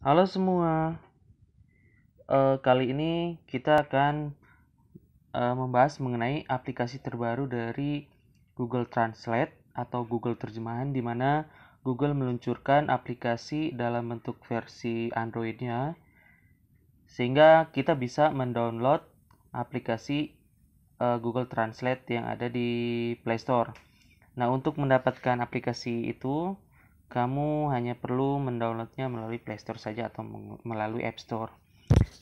Halo semua, uh, kali ini kita akan uh, membahas mengenai aplikasi terbaru dari Google Translate atau Google Terjemahan, di mana Google meluncurkan aplikasi dalam bentuk versi Androidnya, sehingga kita bisa mendownload aplikasi uh, Google Translate yang ada di Play Store. Nah, untuk mendapatkan aplikasi itu, kamu hanya perlu mendownloadnya melalui Play Store saja atau melalui App Store.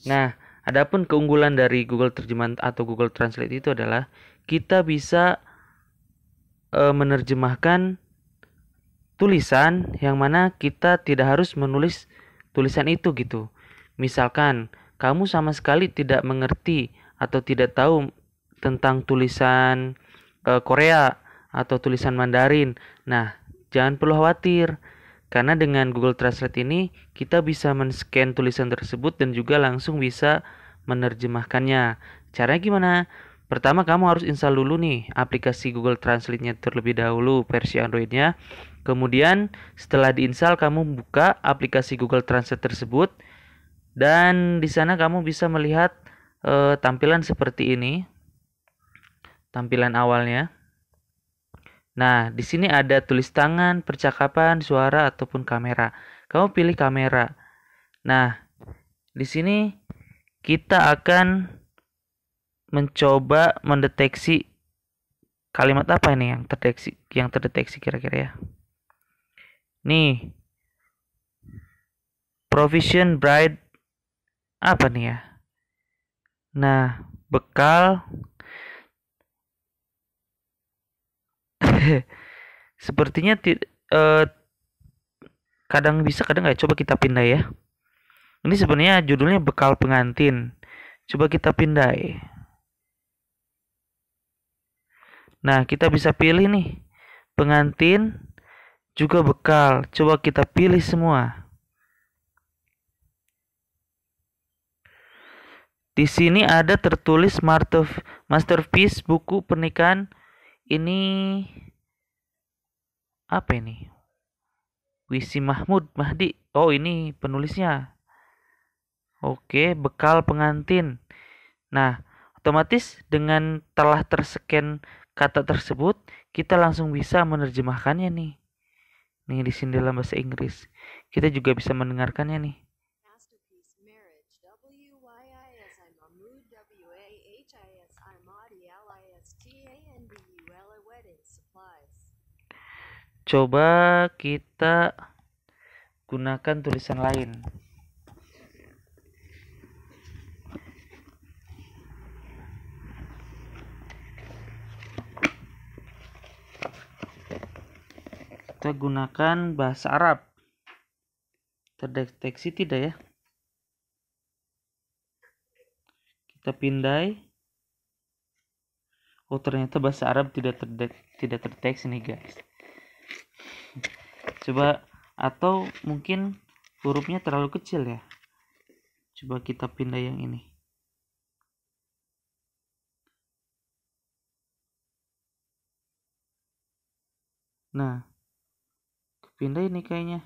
Nah, adapun keunggulan dari Google Terjemahan atau Google Translate itu adalah kita bisa e, menerjemahkan tulisan yang mana kita tidak harus menulis tulisan itu gitu. Misalkan kamu sama sekali tidak mengerti atau tidak tahu tentang tulisan e, Korea atau tulisan Mandarin. Nah, jangan perlu khawatir. Karena dengan Google Translate ini, kita bisa men-scan tulisan tersebut dan juga langsung bisa menerjemahkannya. Caranya gimana? Pertama, kamu harus install dulu nih aplikasi Google Translate-nya terlebih dahulu versi Android-nya. Kemudian, setelah diinstal, kamu buka aplikasi Google Translate tersebut. Dan di sana kamu bisa melihat e, tampilan seperti ini. Tampilan awalnya. Nah, di sini ada tulis tangan, percakapan, suara ataupun kamera. Kamu pilih kamera. Nah, di sini kita akan mencoba mendeteksi kalimat apa ini yang terdeteksi yang terdeteksi kira-kira ya. Nih. Provision bride apa nih ya? Nah, bekal Sepertinya uh, kadang bisa kadang nggak coba kita pindah ya. Ini sebenarnya judulnya bekal pengantin. Coba kita pindai. Nah, kita bisa pilih nih pengantin juga bekal. Coba kita pilih semua. Di sini ada tertulis masterpiece buku pernikahan ini apa ini Wisi Mahmud Mahdi oh ini penulisnya oke bekal pengantin nah otomatis dengan telah terscan kata tersebut kita langsung bisa menerjemahkannya nih nih di sini dalam bahasa Inggris kita juga bisa mendengarkannya nih coba kita gunakan tulisan lain kita gunakan bahasa Arab. Terdeteksi tidak ya? Kita pindai. Oh ternyata bahasa Arab tidak terdeteksi nih guys coba atau mungkin hurufnya terlalu kecil ya coba kita pindah yang ini nah pindah ini kayaknya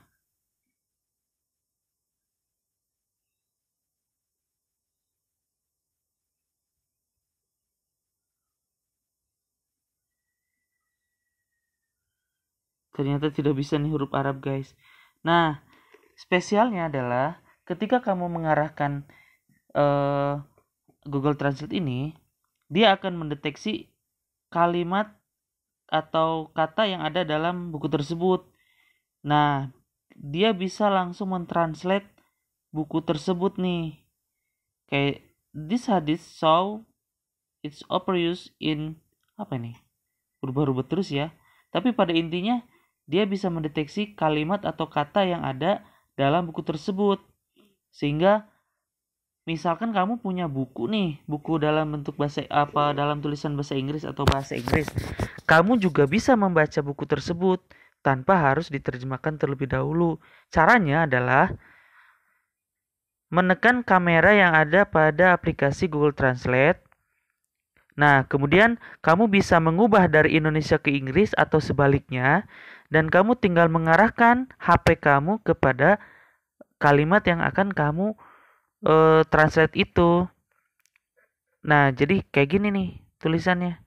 Ternyata tidak bisa nih huruf Arab, guys. Nah, spesialnya adalah ketika kamu mengarahkan uh, Google Translate ini, dia akan mendeteksi kalimat atau kata yang ada dalam buku tersebut. Nah, dia bisa langsung mentranslate buku tersebut nih. Kayak this hadith so its overused in apa ini? Berubah-ubah terus ya. Tapi pada intinya dia bisa mendeteksi kalimat atau kata yang ada dalam buku tersebut. Sehingga misalkan kamu punya buku nih, buku dalam bentuk bahasa apa dalam tulisan bahasa Inggris atau bahasa Inggris. Kamu juga bisa membaca buku tersebut tanpa harus diterjemahkan terlebih dahulu. Caranya adalah menekan kamera yang ada pada aplikasi Google Translate. Nah, kemudian kamu bisa mengubah dari Indonesia ke Inggris atau sebaliknya dan kamu tinggal mengarahkan HP kamu kepada kalimat yang akan kamu uh, translate itu. Nah, jadi kayak gini nih tulisannya.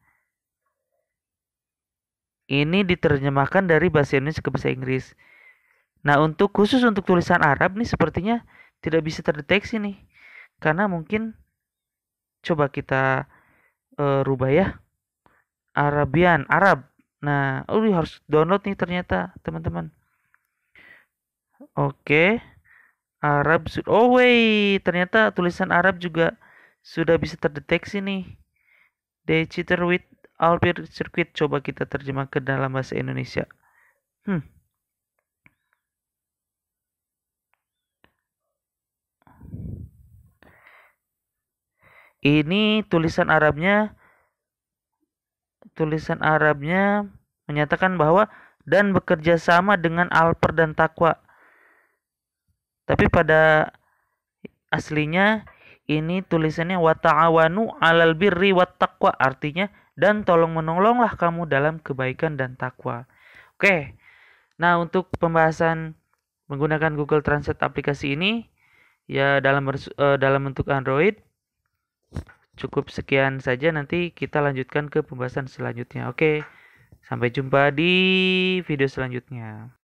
Ini diterjemahkan dari bahasa Indonesia ke bahasa Inggris. Nah, untuk khusus untuk tulisan Arab nih sepertinya tidak bisa terdeteksi nih. Karena mungkin coba kita uh, rubah ya. Arabian, Arab. Nah, oh harus download nih ternyata, teman-teman. Oke. Arab Oh wait, ternyata tulisan Arab juga sudah bisa terdeteksi nih. The cheater with Alpir circuit coba kita terjemah ke dalam bahasa Indonesia. Hmm. Ini tulisan Arabnya tulisan Arabnya menyatakan bahwa dan bekerja sama dengan Alper dan Takwa. Tapi pada aslinya ini tulisannya wata'awanu alal birri wat taqwa artinya dan tolong menolonglah kamu dalam kebaikan dan takwa. Oke. Nah, untuk pembahasan menggunakan Google Translate aplikasi ini ya dalam eh, dalam bentuk Android cukup sekian saja nanti kita lanjutkan ke pembahasan selanjutnya. Oke, sampai jumpa di video selanjutnya.